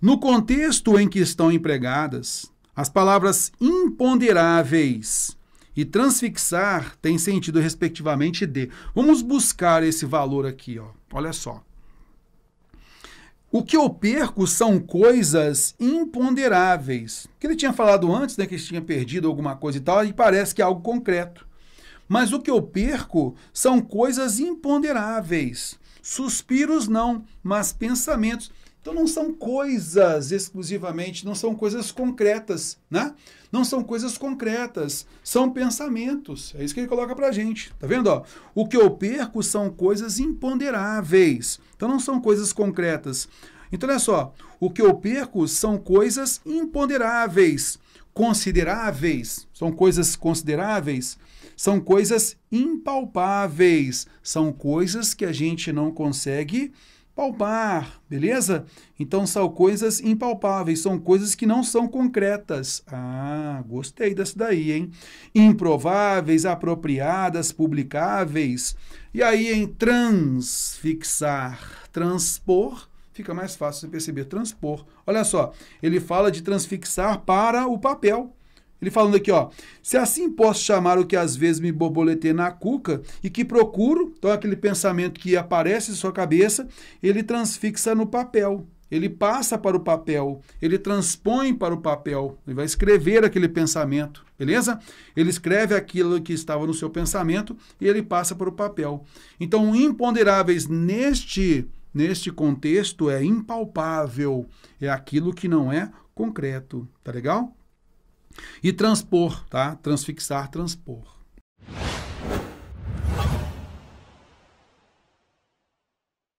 No contexto em que estão empregadas, as palavras imponderáveis e transfixar têm sentido respectivamente de. Vamos buscar esse valor aqui, ó. Olha só. O que eu perco são coisas imponderáveis. Que ele tinha falado antes, né, que ele tinha perdido alguma coisa e tal, e parece que é algo concreto. Mas o que eu perco são coisas imponderáveis. Suspiros não, mas pensamentos. Então não são coisas exclusivamente, não são coisas concretas, né? Não são coisas concretas, são pensamentos. É isso que ele coloca pra gente. Tá vendo, ó? O que eu perco são coisas imponderáveis. Então não são coisas concretas. Então olha só, o que eu perco são coisas imponderáveis, consideráveis, são coisas consideráveis, são coisas impalpáveis, são coisas que a gente não consegue palpar, beleza? Então são coisas impalpáveis, são coisas que não são concretas. Ah, gostei dessa daí, hein? Improváveis, apropriadas, publicáveis. E aí em transfixar, transpor, fica mais fácil você perceber transpor. Olha só, ele fala de transfixar para o papel. Ele falando aqui, ó. Se assim posso chamar o que às vezes me borboletei na cuca e que procuro, então é aquele pensamento que aparece em sua cabeça, ele transfixa no papel. Ele passa para o papel, ele transpõe para o papel, ele vai escrever aquele pensamento, beleza? Ele escreve aquilo que estava no seu pensamento e ele passa para o papel. Então, imponderáveis neste neste contexto é impalpável, é aquilo que não é concreto, tá legal? E transpor, tá? Transfixar, transpor.